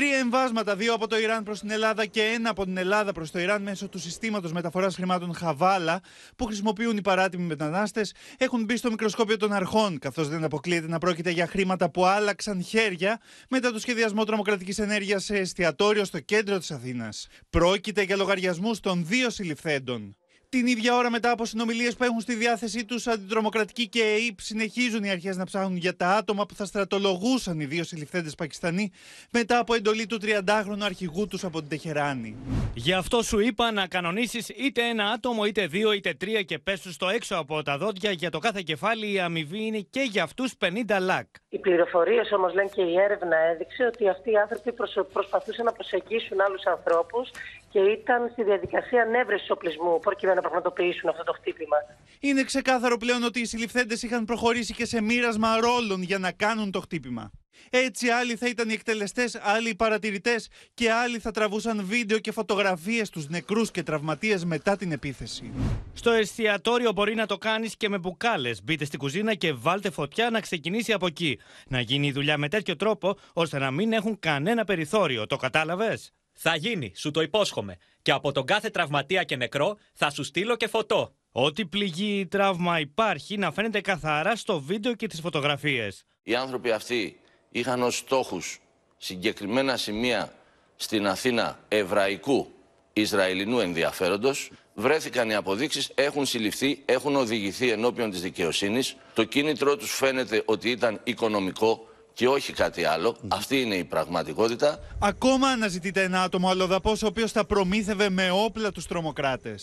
Τρία εμβάσματα, δύο από το Ιράν προς την Ελλάδα και ένα από την Ελλάδα προς το Ιράν μέσω του συστήματος μεταφοράς χρημάτων Χαβάλα που χρησιμοποιούν οι παράτιμοι μετανάστες, έχουν μπει στο μικροσκόπιο των αρχών, καθώς δεν αποκλείεται να πρόκειται για χρήματα που άλλαξαν χέρια μετά το σχεδιασμό τρομοκρατικής ενέργειας σε εστιατόριο στο κέντρο της Αθήνας. Πρόκειται για λογαριασμούς των δύο συλληφθέντων. Την ίδια ώρα μετά από συνομιλίες που έχουν στη διάθεσή τους αντιτρομοκρατικοί και ΕΕΠ, συνεχίζουν οι αρχές να ψάχνουν για τα άτομα που θα στρατολογούσαν οι δύο συλληφθέντες Πακιστανοί μετά από εντολή του 30χρονου αρχηγού τους από την Τεχεράνη. Γι' αυτό σου είπα να κανονίσεις είτε ένα άτομο, είτε δύο, είτε τρία και πες τους το έξω από τα δόντια. Για το κάθε κεφάλι η αμοιβή είναι και για αυτούς 50 λακ. Οι πληροφορίες όμως λένε και η έρευνα έδειξε ότι αυτοί οι άνθρωποι προσπαθούσαν να προσεγγίσουν άλλους ανθρώπους και ήταν στη διαδικασία ανέβρεσης οπλισμού προκειμένου πραγματοποιήσουν αυτό το χτύπημα. Είναι ξεκάθαρο πλέον ότι οι συλληφθέντες είχαν προχωρήσει και σε μοίρασμα ρόλων για να κάνουν το χτύπημα. Έτσι, άλλοι θα ήταν οι εκτελεστές, άλλοι οι παρατηρητές και άλλοι θα τραβούσαν βίντεο και φωτογραφίες του νεκρούς και τραυματίες μετά την επίθεση. Στο εστιατόριο μπορεί να το κάνεις και με μπουκάλες. Μπείτε στην κουζίνα και βάλτε φωτιά να ξεκινήσει από εκεί. Να γίνει η δουλειά με τέτοιο τρόπο ώστε να μην έχουν κανένα περιθώριο. Το κατάλαβες. Θα γίνει, σου το υπόσχομαι. Και από τον κάθε τραυματία και νεκρό θα σου στείλω και φωτό. Ό,τι πληγή ή τραύμα υπάρχει να φαίνεται καθαρά στο βίντεο και τις φωτογραφίες. Οι άνθρωποι αυτοί είχαν ως στόχους συγκεκριμένα σημεία στην Αθήνα εβραϊκού Ισραηλινού ενδιαφέροντος. Βρέθηκαν οι αποδείξεις, έχουν συλληφθεί, έχουν οδηγηθεί ενώπιον της δικαιοσύνης. Το κίνητρό τους φαίνεται ότι ήταν οικονομικό, και όχι κάτι άλλο. Ναι. Αυτή είναι η πραγματικότητα. Ακόμα αναζητείται ένα άτομο αλλοδαπός ο οποίος θα προμήθευε με όπλα τους τρομοκράτες.